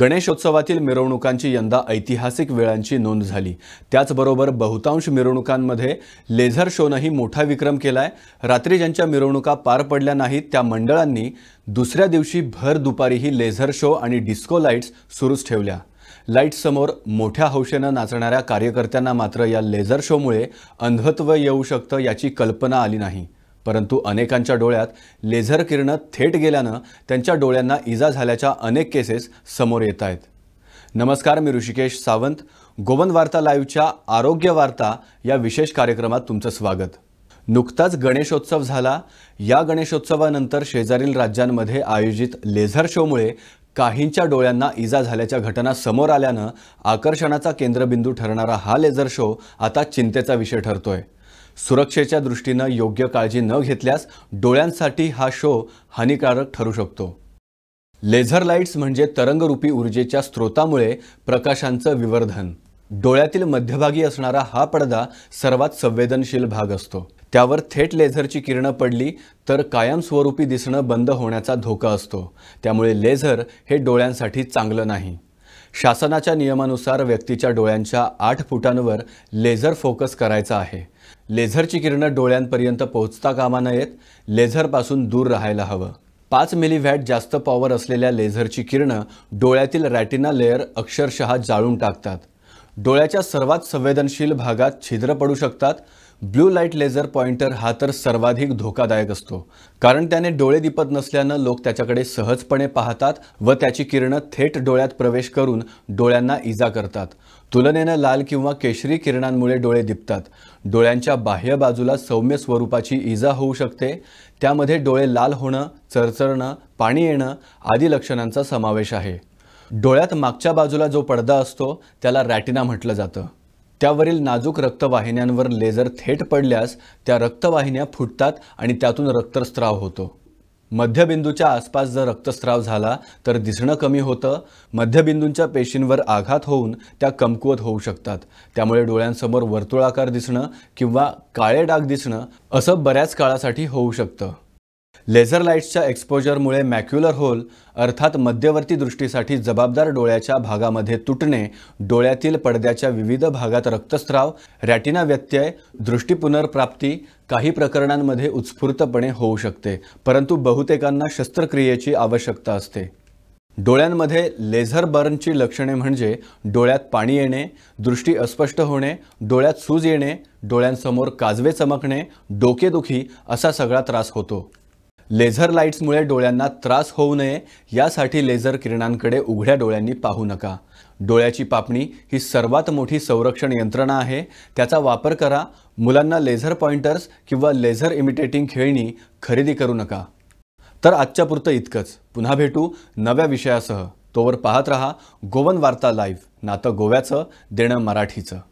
गणेशोत्सवातील मिरवणुकांची यंदा ऐतिहासिक वेळांची नोंद झाली त्याचबरोबर बहुतांश मिरवणुकांमध्ये लेझर शोनंही मोठा विक्रम केला आहे रात्री ज्यांच्या मिरवणुका पार पडल्या नाहीत त्या मंडळांनी दुसऱ्या दिवशी भर दुपारीही लेझर शो आणि डिस्को लाईट्स सुरूच ठेवल्या लाईट्ससमोर मोठ्या हौशेनं नाचणाऱ्या कार्यकर्त्यांना मात्र या लेझर शोमुळे अंधत्व येऊ शकतं याची कल्पना आली नाही परंतु अनेकांच्या डोळ्यात लेझर किरणं थेट गेल्यानं त्यांच्या डोळ्यांना इजा झाल्याच्या अनेक केसेस समोर येत आहेत नमस्कार मी ऋषिकेश सावंत गोवन वार्ता लाईव्हच्या आरोग्य वार्ता या विशेष कार्यक्रमात तुमचं स्वागत नुकताच गणेशोत्सव झाला या गणेशोत्सवानंतर शेजारील राज्यांमध्ये आयोजित लेझर शोमुळे काहींच्या डोळ्यांना इजा झाल्याच्या घटना समोर आल्यानं आकर्षणाचा केंद्रबिंदू ठरणारा हा लेझर शो आता चिंतेचा विषय ठरतोय सुरक्षेच्या दृष्टीनं योग्य काळजी न घेतल्यास डोळ्यांसाठी हा शो हानिकारक ठरू शकतो लेझर लाईट्स म्हणजे तरंगरूपी ऊर्जेच्या स्रोतामुळे प्रकाशांचं विवर्धन डोळ्यातील मध्यभागी असणारा हा पडदा सर्वात संवेदनशील भाग असतो त्यावर थेट लेझरची किरणं पडली तर कायमस्वरूपी दिसणं बंद होण्याचा धोका असतो त्यामुळे लेझर हे डोळ्यांसाठी चांगलं नाही शासनाच्या नियमानुसार व्यक्तीच्या डोळ्यांच्या आठ फुटांवर लेझर फोकस करायचा आहे लेझरची किरणं डोळ्यांपर्यंत पोहोचता कामा नयेत लेझरपासून दूर राहायला हवं पाच मिलीव्हॅट जास्त पॉवर असलेल्या लेझरची किरणं डोळ्यातील रॅटिना लेअर अक्षरशः जाळून टाकतात डोळ्याच्या सर्वात संवेदनशील भागात छिद्र पडू शकतात ब्लू लाईट लेझर पॉइंटर हा तर सर्वाधिक धोकादायक असतो कारण त्याने डोळे दिपत नसल्यानं लोक त्याच्याकडे सहजपणे पाहतात व त्याची किरणं थेट डोळ्यात प्रवेश करून डोळ्यांना इजा करतात तुलनेनं लाल किंवा केशरी किरणांमुळे डोळे दिपतात डोळ्यांच्या बाह्य बाजूला सौम्य स्वरूपाची इजा होऊ शकते त्यामध्ये डोळे लाल होणं चरचरणं पाणी येणं आदी लक्षणांचा समावेश आहे डोळ्यात मागच्या बाजूला जो पडदा असतो त्याला रॅटिना म्हटलं जातं त्यावरील नाजूक रक्तवाहिन्यांवर लेझर थेट पडल्यास त्या रक्तवाहिन्या फुटतात आणि त्यातून रक्तस्राव होतो मध्यबिंदूच्या आसपास जर रक्तस्राव झाला तर दिसणं कमी होतं मध्यबिंदूंच्या पेशींवर आघात होऊन त्या कमकुवत होऊ शकतात त्यामुळे डोळ्यांसमोर वर्तुळाकार दिसणं किंवा काळे डाग दिसणं असं बऱ्याच काळासाठी होऊ शकतं लेझर लाईट्सच्या एक्सपोजरमुळे मॅक्युलर होल अर्थात मध्यवर्ती दृष्टीसाठी जबाबदार डोळ्याच्या भागामध्ये तुटणे डोळ्यातील पडद्याच्या विविध भागात रक्तस्राव रॅटिना व्यत्यय दृष्टी पुनर्प्राप्ती काही प्रकरणांमध्ये उत्स्फूर्तपणे होऊ शकते परंतु बहुतेकांना शस्त्रक्रियेची आवश्यकता असते डोळ्यांमध्ये लेझर बर्नची लक्षणे म्हणजे डोळ्यात पाणी येणे दृष्टी अस्पष्ट होणे डोळ्यात सूज येणे डोळ्यांसमोर काजवे चमकणे डोकेदुखी असा सगळा त्रास होतो लेझर लाईट्समुळे डोळ्यांना त्रास होऊ नये यासाठी लेझर किरणांकडे उघड्या डोळ्यांनी पाहू नका डोळ्याची पापणी ही सर्वात मोठी संरक्षण यंत्रणा आहे त्याचा वापर करा मुलांना लेझर पॉइंटर्स किंवा लेझर इमिटेटिंग खेळणी खरेदी करू नका तर आजच्या पुरतं इतकंच पुन्हा भेटू नव्या विषयासह तोवर पाहत रहा गोवन वार्ता लाईव्ह नातं गोव्याचं देणं मराठीचं